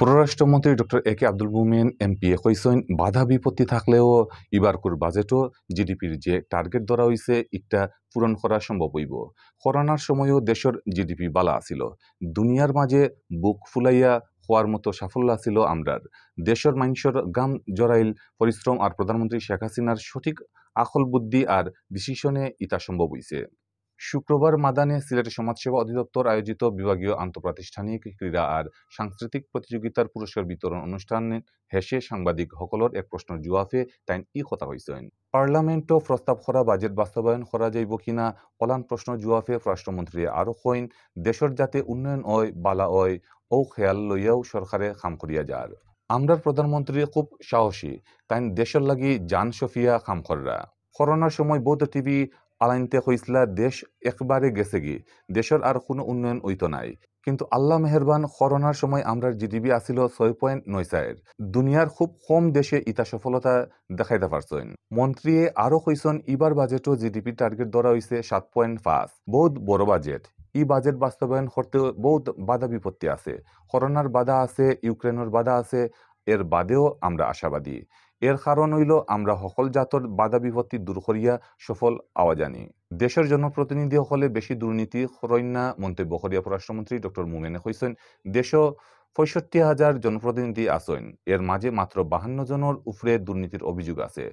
পররাষ্ট্রমন্ত্রী doctor A কে আব্দুল মুমিন MP কইসেন বাধা বিপত্তি থাকলেও ইবারকুর বাজেটও জিডিপির যে টার্গেট ধরা হয়েছে ইটা পূরণ করা সম্ভব হইব করোনার সময়ও দেশের জিডিপি বালা আছিল দুনিয়ার মাঝে বুক ফুলাইয়া হওয়ার মতো সাফল্য আছিল আমরার দেশের মানুষের গাম জরাইল পরিশ্রম আর প্রধানমন্ত্রী শেখ হাসিনার সঠিক আকল বুদ্ধি আর ডিসিশনে ইতা সম্ভব হইছে শুক্রবার মাদানে সিলেট সমাজসেবা অধিদপ্তর আয়োজিত বিভাগীয় আন্তঃপ্রাতিষ্ঠানিক ক্রীড়া আর সাংস্কৃতিক প্রতিযোগিতার পুরস্কার বিতরণ অনুষ্ঠানে হেসে সাংবাদিক সকলের এক প্রশ্নের জুয়াফে তাইন ই কথা হয়েছে পার্লামেন্ট প্রস্তাব করা বাজেট বাস্তবায়ন করা যাইব কিনা কলান প্রশ্ন জুয়াফে রাষ্ট্রমন্ত্রী আরও কইন দেশের যাতে উন্নয়ন হয় বালা হয় ও খেয়াল লইয়াও সরকারে খাম করিয়া যার আমরার প্রধানমন্ত্রী খুব সাহসী তাইন দেশের লাগি জান সফিয়া খাম কররা করোনার সময় বৌদ্ধ টিভি আলাইনতে হইসলা দেশ একবারে গেছে গি দেশের আর কোনো উন্নয়ন ওইত নাই কিন্তু আল্লাহ মেহরবান করোনার সময় আমরা জিডিপি আসিল ছয় পয়েন্ট নয় চায়ের দুনিয়ার খুব কম দেশে ইতা সফলতা দেখাইতে পারছেন মন্ত্রীয়ে আরও কইসন ইবার বাজেটও জিডিপি টার্গেট ধরা হয়েছে সাত পয়েন্ট পাঁচ বহুত বড় বাজেট ই বাজেট বাস্তবায়ন করতে বহুত বাধা বিপত্তি আছে করোনার বাধা আছে ইউক্রেনের বাধা আছে এর বাদেও আমরা আশাবাদী এর কারণ হইল আমরা সকল জাতর বাধা বিপত্তি দূর করিয়া সফল আওয়াজানি দেশের সকলে বেশি দুর্নীতি সরণ্যা মন্তব্য করিয়া পররাষ্ট্রমন্ত্রী ডক্টর মুমেনে কৈছেন দেশ পঁয়ষট্টি হাজার জনপ্রতিনিধি আছেন এর মাঝে মাত্র বাহান্ন জনের উপরে দুর্নীতির অভিযোগ আছে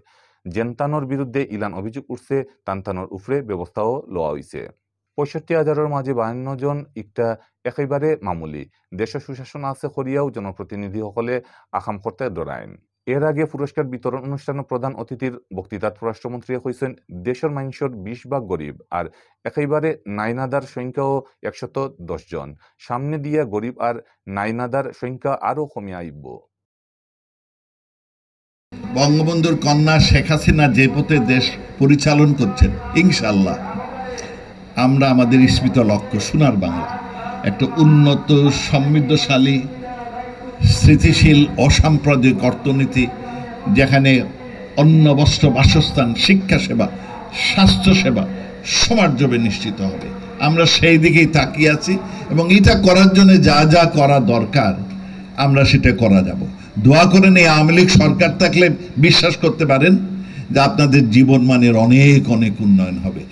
জেনতানোর বিরুদ্ধে ইলান অভিযোগ উঠছে তানতানোর উপরে ব্যবস্থাও লওয়া হয়েছে পঁয়ষট্টি হাজারের মাঝে বাহান্ন জন একটা একেবারে মামুলি দেশ সুশাসন আছে করিয়াও জনপ্রতিনিধিসকলে আসাম করতে দৌড়ায়ন এর আগে পুরস্কার বিতরণ অনুষ্ঠান প্রধান অতিথির বক্তৃতা পররাষ্ট্রমন্ত্রী হয়েছেন দেশের মানুষের বিশ ভাগ গরিব আর একেবারে নাইনাদার সংখ্যাও একশত দশ জন সামনে দিয়া গরিব আর নাইনাদার সংখ্যা আরও কমে আইব বঙ্গবন্ধুর কন্যা শেখ হাসিনা যে পথে দেশ পরিচালন করছেন ইনশাল্লাহ আমরা আমাদের স্মৃত লক্ষ্য সোনার বাংলা একটা উন্নত সমৃদ্ধশালী স্থিতিশীল অসাম্প্রদায়িক অর্থনীতি যেখানে অন্ন বস্ত্র বাসস্থান শিক্ষা সেবা স্বাস্থ্যসেবা সমার্যবে নিশ্চিত হবে আমরা সেই দিকেই তাকিয়ে আছি এবং এটা করার জন্য যা যা করা দরকার আমরা সেটা করা যাব দোয়া করেন এই আওয়ামী লীগ সরকার থাকলে বিশ্বাস করতে পারেন যে আপনাদের জীবন মানের অনেক অনেক উন্নয়ন হবে